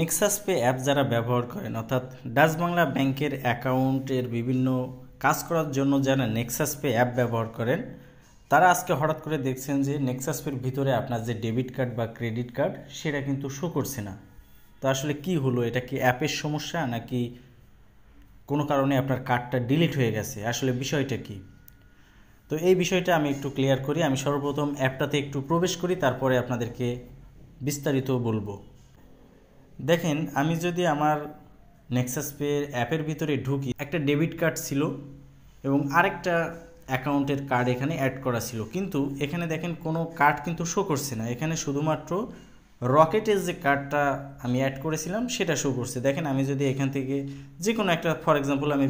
Nexus pay app যারা ব্যবহার করেন অর্থাৎ ডাচ বাংলা ব্যাংকের অ্যাকাউন্টের বিভিন্ন কাজ করার জন্য যারা নেক্সাস পে অ্যাপ ব্যবহার করেন তারা আজকে হঠাৎ করে দেখছেন যে নেক্সাস পের ভিতরে আপনার যে ডেবিট কার্ড বা ক্রেডিট কার্ড সেটা কিন্তু শো করছে না তো আসলে কি হলো এটা কি অ্যাপের সমস্যা নাকি কোনো কারণে আপনার কার্ডটা ডিলিট হয়ে গেছে আসলে বিষয়টা কি তো এই বিষয়টা আমি একটু ক্লিয়ার করি আমি সর্বপ্রথম অ্যাপটাতে একটু প্রবেশ করি তারপরে আপনাদেরকে বিস্তারিত বলবো দেখেন আমি যদি আমার নেক্সাস পে অ্যাপের ভিতরে ঢুকি একটা ডেবিট কার্ড ছিল এবং আরেকটা অ্যাকাউন্টের কার্ড এখানে অ্যাড করা ছিল কিন্তু এখানে দেখেন কোনো কার্ড কিন্তু শো করছে না এখানে শুধুমাত্র রকেটের যে কার্ডটা আমি অ্যাড করেছিলাম সেটা শো করছে দেখেন আমি যদি এখান থেকে যে কোনো একটা ফর এক্সাম্পল আমি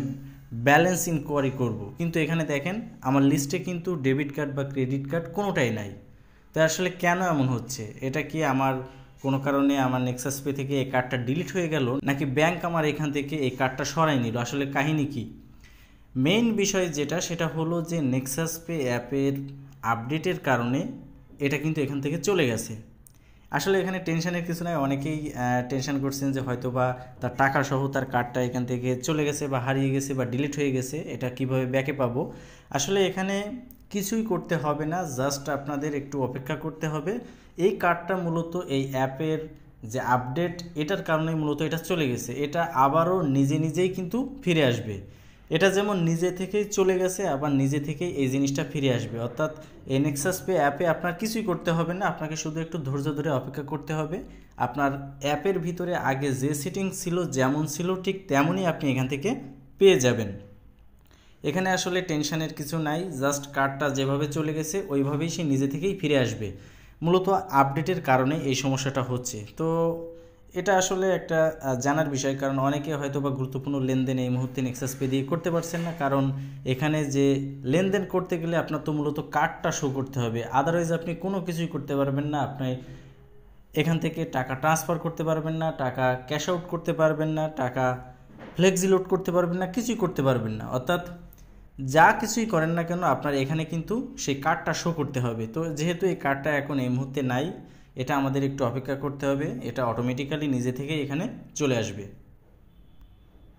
ব্যালেন্স ইনকোয়ারি করব। কিন্তু এখানে দেখেন আমার লিস্টে কিন্তু ডেবিট কার্ড বা ক্রেডিট কার্ড কোনোটাই নাই তো আসলে কেন এমন হচ্ছে এটা কি আমার কোনো কারণে আমার নেক্সাস পে থেকে এই কার্ডটা ডিলিট হয়ে গেল নাকি ব্যাংক আমার এখান থেকে এই কার্ডটা সরাই নিল আসলে কাহিনী কি মেইন বিষয় যেটা সেটা হলো যে নেক্সাস পে অ্যাপের আপডেটের কারণে এটা কিন্তু এখান থেকে চলে গেছে আসলে এখানে টেনশনের কিছু নয় অনেকেই টেনশন করছেন যে হয়তো বা তার টাকা সহ তার কার্ডটা এখান থেকে চলে গেছে বা হারিয়ে গেছে বা ডিলিট হয়ে গেছে এটা কিভাবে ব্যাকে পাবো আসলে এখানে কিছুই করতে হবে না জাস্ট আপনাদের একটু অপেক্ষা করতে হবে এই কার্ডটা মূলত এই অ্যাপের যে আপডেট এটার কারণে মূলত এটা চলে গেছে এটা আবারও নিজে নিজেই কিন্তু ফিরে আসবে এটা যেমন নিজে থেকেই চলে গেছে আবার নিজে থেকেই এই জিনিসটা ফিরে আসবে অর্থাৎ এনএক্সাস পে অ্যাপে আপনার কিছুই করতে হবে না আপনাকে শুধু একটু ধৈর্য ধরে অপেক্ষা করতে হবে আপনার অ্যাপের ভিতরে আগে যে সেটিং ছিল যেমন ছিল ঠিক তেমনই আপনি এখান থেকে পেয়ে যাবেন এখানে আসলে টেনশানের কিছু নাই জাস্ট কার্ডটা যেভাবে চলে গেছে ওইভাবেই সে নিজে থেকেই ফিরে আসবে মূলত আপডেটের কারণে এই সমস্যাটা হচ্ছে তো এটা আসলে একটা জানার বিষয় কারণ অনেকে হয়তো বা গুরুত্বপূর্ণ লেনদেন এই মুহূর্তে নেক্সাস পে দিয়ে করতে পারছেন না কারণ এখানে যে লেনদেন করতে গেলে আপনার তো মূলত কার্ডটা শো করতে হবে আদারওয়াইজ আপনি কোনো কিছুই করতে পারবেন না আপনি এখান থেকে টাকা ট্রান্সফার করতে পারবেন না টাকা ক্যাশ আউট করতে পারবেন না টাকা ফ্লেক্সি লোড করতে পারবেন না কিছুই করতে পারবেন না অর্থাৎ যা কিছুই করেন না কেন আপনার এখানে কিন্তু সেই কার্ডটা শো করতে হবে তো যেহেতু এই কার্ডটা এখন এই মুহূর্তে নাই এটা আমাদের একটু অপেক্ষা করতে হবে এটা অটোমেটিক্যালি নিজে থেকে এখানে চলে আসবে